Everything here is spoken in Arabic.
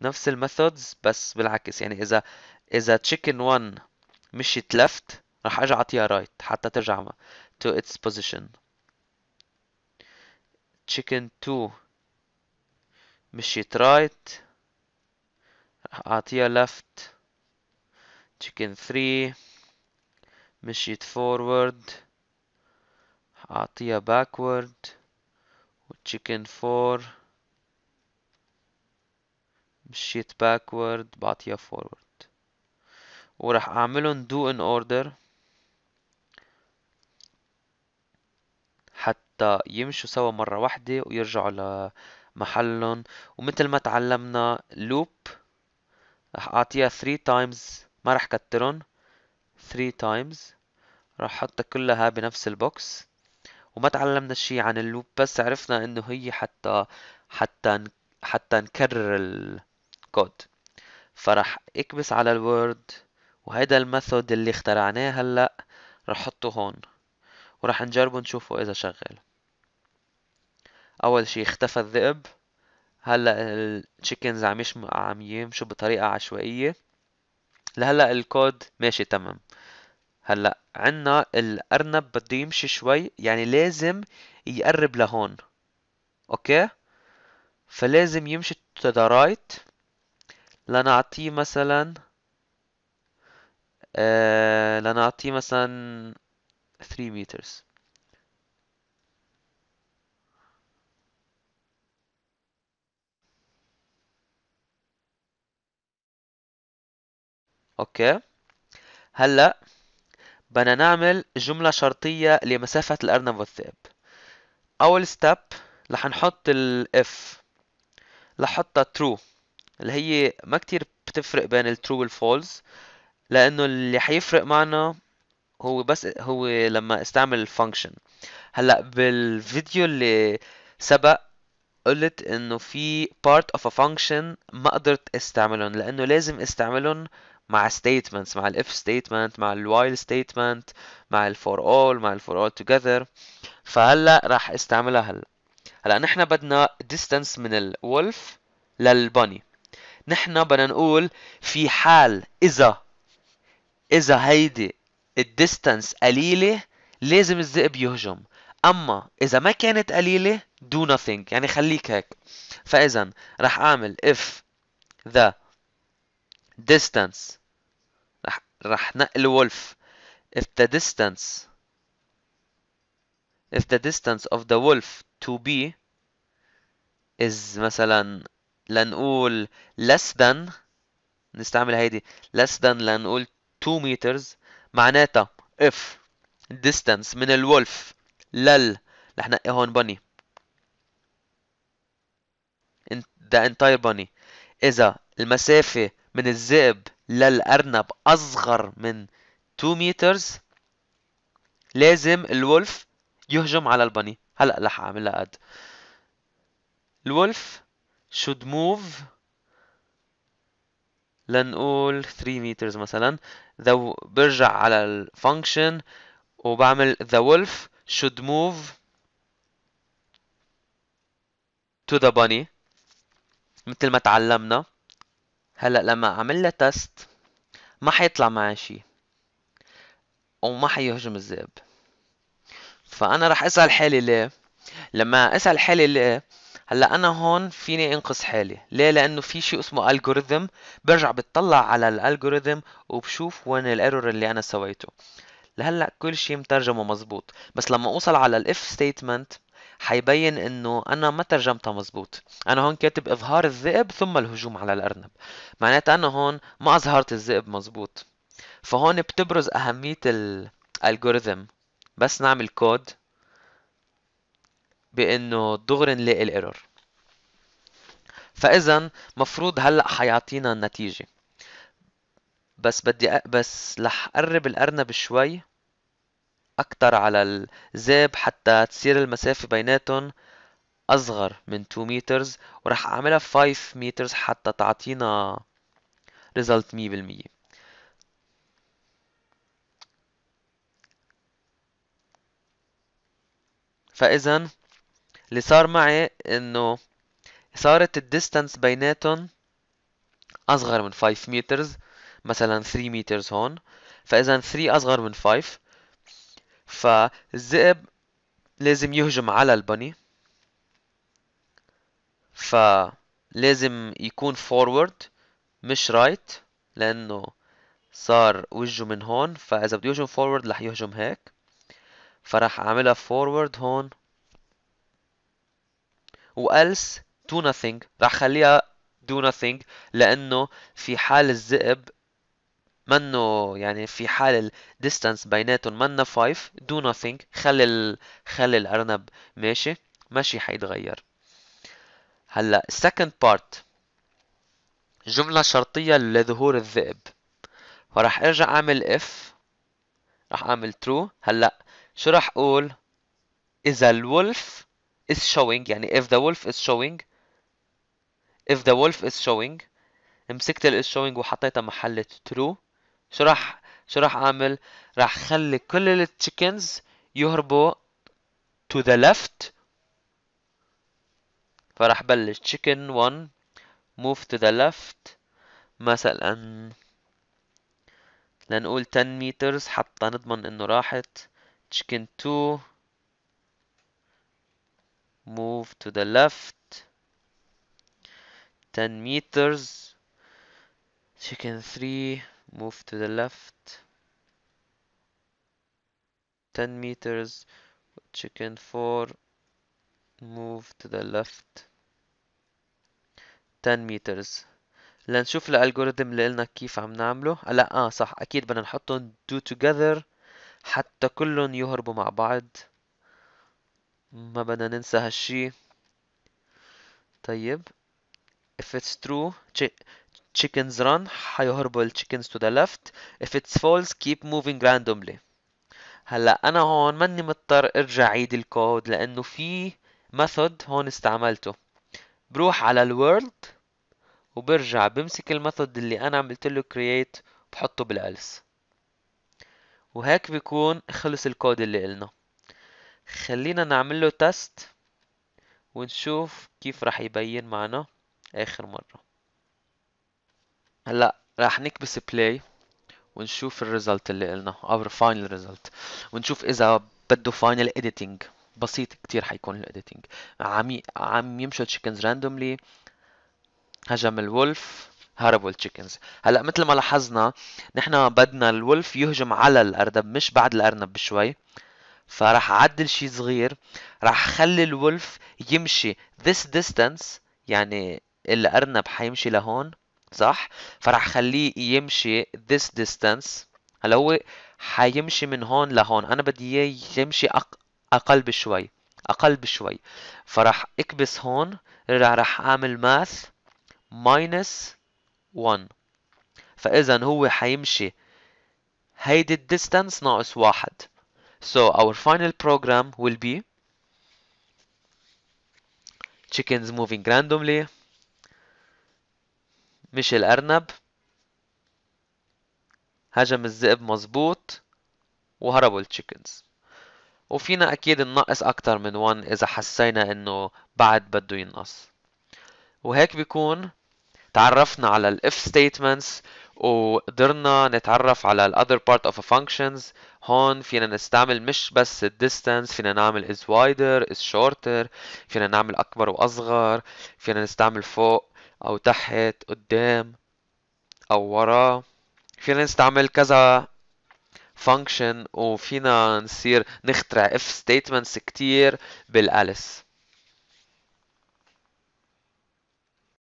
نفس الميثودز بس بالعكس يعني اذا اذا تشيكن 1 مشيت ليفت راح ارجع اعطيها رايت حتى ترجع تو اتس بوزيشن تشيكن 2 مشيت رايت راح اعطيها ليفت تشيكن 3 مشيت فورورد اعطيها باكورد وتشيكن 4 مشيت باكورد بعطيها فورورد وراح اعملهم دو ان اوردر حتى يمشوا سوا مرة واحدة ويرجعوا لمحلهم ومثل ما تعلمنا لوب راح اعطيها 3 تايمز ما راح كترهم 3 تايمز راح احطها كلها بنفس البوكس وما تعلمنا شي عن اللوب بس عرفنا انه هي حتى حتى حتى نكرر ال كود فراح اكبس على الوورد وهيدا الميثود اللي اخترعناه هلا رح حطه هون وراح نجربه نشوفه اذا شغال اول شي اختفى الذئب هلا التشيكنز عم يشم... عم يمشوا بطريقه عشوائيه لهلا الكود ماشي تمام هلا عنا الارنب بده يمشي شوي يعني لازم يقرب لهون اوكي فلازم يمشي تو ذا رايت لنعطيه مثلا آه، لنعطيه مثلا 3 meters اوكي هلا بدنا نعمل جمله شرطيه لمسافه الارنب والذئب اول ستيب رح نحط الاف رح ترو true اللي هي ما كتير بتفرق بين الترو والفولز لانه اللي حيفرق معنا هو بس هو لما استعمل الفانكشن هلا بالفيديو اللي سبق قلت انه في part of a function ما قدرت استعملهم لانه لازم استعملهم مع statements مع ال if statement مع ال while statement مع ال for all مع ال for all together فهلا راح استعملها هلا هلا نحن بدنا distance من الولف للبني نحن بدنا نقول في حال اذا اذا هيدي الديستانس قليله لازم الذئب يهجم اما اذا ما كانت قليله do nothing يعني خليك هيك فاذا رح اعمل if the distance رح رح نقل wolf if the distance if the distance of the wolf to be is مثلا لنقول less than نستعمل هيدي less than لنقول 2 meters معناتها if distance من الولف لل رح نقي هون بني the entire bunny اذا المسافه من الذئب للارنب اصغر من 2 مترز لازم الولف يهجم على البني هلا رح اعملها قد الولف should move لنقول 3 meters مثلا the برجع على ال function وبعمل the wolf should move to the bunny مثل ما تعلمنا هلا لما اعمل له تست ما حيطلع معي شيء وما حيهجم الذئب فانا رح اسال حالي ليه لما اسال حالي ليه هلا انا هون فيني انقذ حالي ليه لانه في شيء اسمه الجوريثم برجع بتطلع على الالجوريثم وبشوف وين الايرور اللي انا سويته لهلا كل شيء مترجمه مزبوط بس لما اوصل على الاف ستيتمنت حيبين انه انا ما ترجمتها مزبوط انا هون كاتب اظهار الذئب ثم الهجوم على الارنب معناتها انا هون ما اظهرت الذئب مزبوط فهون بتبرز اهميه الالجوريثم بس نعمل كود بانه دغري نلاقي الايرور فاذا مفروض هلا حيعطينا النتيجه بس بدي أ... بس رح اقرب الارنب شوي اكتر على الزاب حتى تصير المسافه بيناتهم اصغر من 2 مترز وراح اعملها 5 مترز حتى تعطينا ريزلت 100% فاذا اللي صار معي انه صارت الديستانس بيناتهم اصغر من 5 مترز مثلا 3 مترز هون فاذا 3 اصغر من 5 فالذئب لازم يهجم على البني فلازم يكون فورورد مش رايت لانه صار وجهه من هون فاذا بده يهجم فورورد رح يهجم هيك فراح اعملها فورورد هون و else do nothing رح خليها do nothing لانه في حال الذئب منه يعني في حال الديستانس بيناتهم منا 5 do nothing خلي ال... خلي الارنب ماشي ماشي حيتغير هلا second part جملة شرطية لظهور الذئب فراح ارجع اعمل if راح اعمل true هلا شو راح اقول اذا الولف is showing يعني if the wolf is showing if the wolf is showing مسكت ال is showing وحطيتها محل true شو راح شو راح اعمل راح خلي كل ال chickens يهربوا to the left فراح بلش chicken 1 move to the left مثلا لنقول 10 meters حتى نضمن انه راحت chicken 2 move to the left 10 meters chicken 3 move to the left 10 meters chicken 4 move to the left 10 meters لنشوف الالجوريثم اللي قلنا كيف عم نعمله هلا اه صح اكيد بدنا نحطهم دو توجذر حتى كلهم يهربوا مع بعض ما بدنا ننسى هالشي طيب if it's true chickens run حيهربوا ال chickens to the left if it's false keep moving randomly هلا انا هون ماني مضطر ارجع عيد الكود لانه في method هون استعملته بروح على ال world وبرجع بمسك الميثود اللي انا عملت له create بحطه بالالس وهيك بيكون خلص الكود اللي قلناه خلينا نعمل له تست ونشوف كيف راح يبين معنا اخر مره هلا راح نكبس بلاي ونشوف الريزلت اللي قلنا اور فاينل ريزلت ونشوف اذا بده فاينل اديتنج بسيط كتير حيكون الاديتنج عم عم يمشوا تشيكنز راندوملي هجم الولف هربوا التشيكنز هلا مثل ما لاحظنا نحن بدنا الولف يهجم على الارنب مش بعد الارنب بشوي فراح اعدل شيء صغير راح اخلي الولف يمشي this distance يعني الارنب حيمشي لهون صح فراح اخليه يمشي this distance هلا هو حيمشي من هون لهون انا بدي اياه يمشي أق... اقل بشوي اقل بشوي فراح اكبس هون راح اعمل math minus 1 فاذا هو حيمشي هيدي الديستانس ناقص واحد So our final program will be chickens moving randomly مشي الأرنب هجم الذئب مظبوط وهربوا التشيكنز وفينا أكيد ننقص أكتر من 1 إذا حسينا إنه بعد بده ينقص وهيك بيكون تعرفنا على الإف statements وقدرنا نتعرف على ال other part of a functions هون فينا نستعمل مش بس ال distance فينا نعمل is wider is shorter فينا نعمل أكبر وأصغر فينا نستعمل فوق أو تحت قدام أو ورا فينا نستعمل كذا function وفينا نصير نخترع if statements كتير بالألس